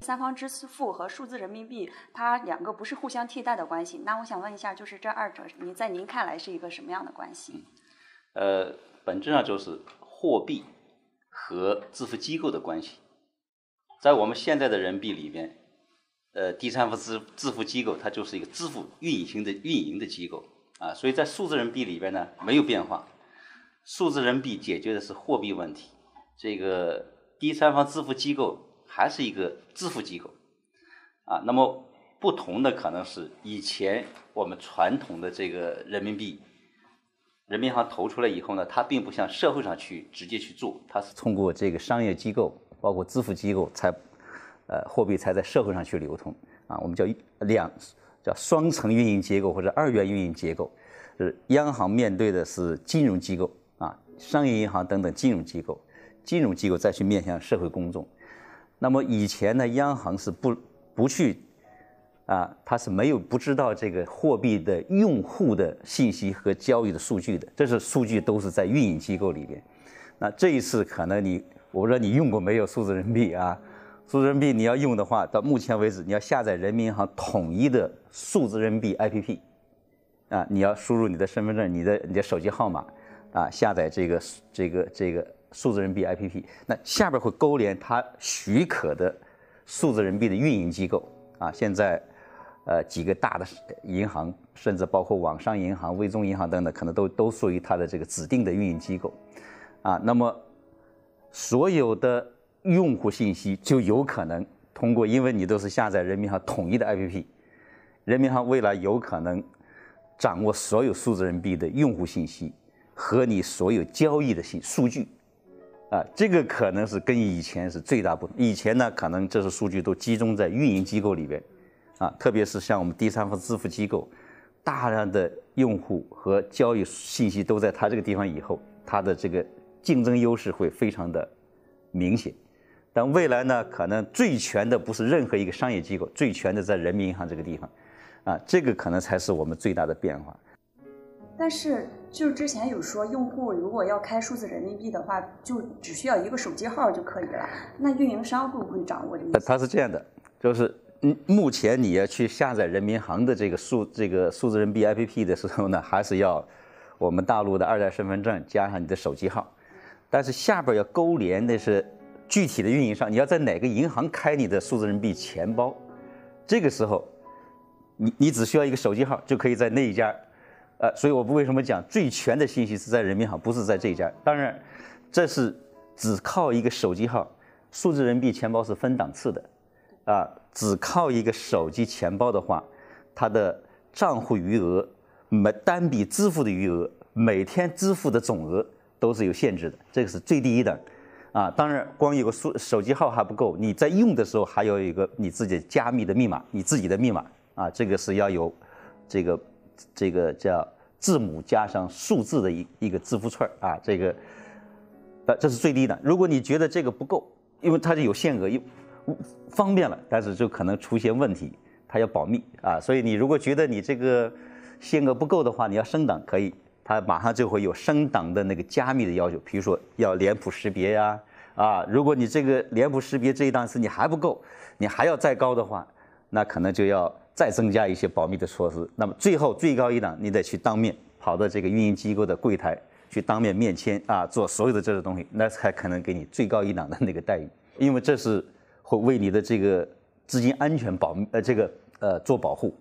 第三方支付和数字人民币，它两个不是互相替代的关系。那我想问一下，就是这二者，您在您看来是一个什么样的关系？呃，本质上就是货币和支付机构的关系。在我们现在的人民币里边，呃，第三方支支付机构它就是一个支付运行的运营的机构啊。所以在数字人民币里边呢，没有变化。数字人民币解决的是货币问题，这个第三方支付机构。还是一个支付机构啊，那么不同的可能是以前我们传统的这个人民币，人民银行投出来以后呢，它并不向社会上去直接去做，它是通过这个商业机构，包括支付机构才，呃，货币才在社会上去流通啊，我们叫两叫双层运营结构或者二元运营结构，就是央行面对的是金融机构啊，商业银行等等金融机构，金融机构再去面向社会公众。那么以前呢，央行是不不去，啊，它是没有不知道这个货币的用户的信息和交易的数据的，这是数据都是在运营机构里边。那这一次可能你，我不知道你用过没有数字人民币啊？数字人民币你要用的话，到目前为止你要下载人民银行统一的数字人民币 APP，啊，你要输入你的身份证、你的你的手机号码，啊，下载这个这个这个。数字人民币 APP，那下边会勾连它许可的数字人民币的运营机构啊。现在，呃，几个大的银行，甚至包括网上银行、微众银行等等，可能都都属于它的这个指定的运营机构啊。那么，所有的用户信息就有可能通过，因为你都是下载人民银行统一的 APP，人民银行未来有可能掌握所有数字人民币的用户信息和你所有交易的信数据。啊，这个可能是跟以前是最大不同。以前呢，可能这些数据都集中在运营机构里边，啊，特别是像我们第三方支付机构，大量的用户和交易信息都在他这个地方以后，他的这个竞争优势会非常的明显。但未来呢，可能最全的不是任何一个商业机构，最全的在人民银行这个地方，啊，这个可能才是我们最大的变化。但是。就之前有说，用户如果要开数字人民币的话，就只需要一个手机号就可以了。那运营商会不会掌握这个？它是这样的，就是目前你要去下载人民银行的这个数这个数字人民币 APP 的时候呢，还是要我们大陆的二代身份证加上你的手机号。但是下边要勾连的是具体的运营商，你要在哪个银行开你的数字人民币钱包，这个时候你你只需要一个手机号就可以在那一家。呃，所以我不为什么讲最全的信息是在人民银行，不是在这一家。当然，这是只靠一个手机号，数字人民币钱包是分档次的，啊，只靠一个手机钱包的话，它的账户余额、每单笔支付的余额、每天支付的总额都是有限制的，这个是最低一档。啊，当然，光有个数手机号还不够，你在用的时候还要有一个你自己加密的密码，你自己的密码啊，这个是要有这个。这个叫字母加上数字的一一个字符串啊，这个，呃，这是最低的。如果你觉得这个不够，因为它是有限额，又方便了，但是就可能出现问题，它要保密啊。所以你如果觉得你这个限额不够的话，你要升档可以，它马上就会有升档的那个加密的要求，比如说要脸谱识别呀啊。如果你这个脸谱识别这一档次你还不够，你还要再高的话。那可能就要再增加一些保密的措施。那么最后最高一档，你得去当面跑到这个运营机构的柜台去当面面签啊，做所有的这些东西，那才可能给你最高一档的那个待遇，因为这是会为你的这个资金安全保密呃这个呃做保护。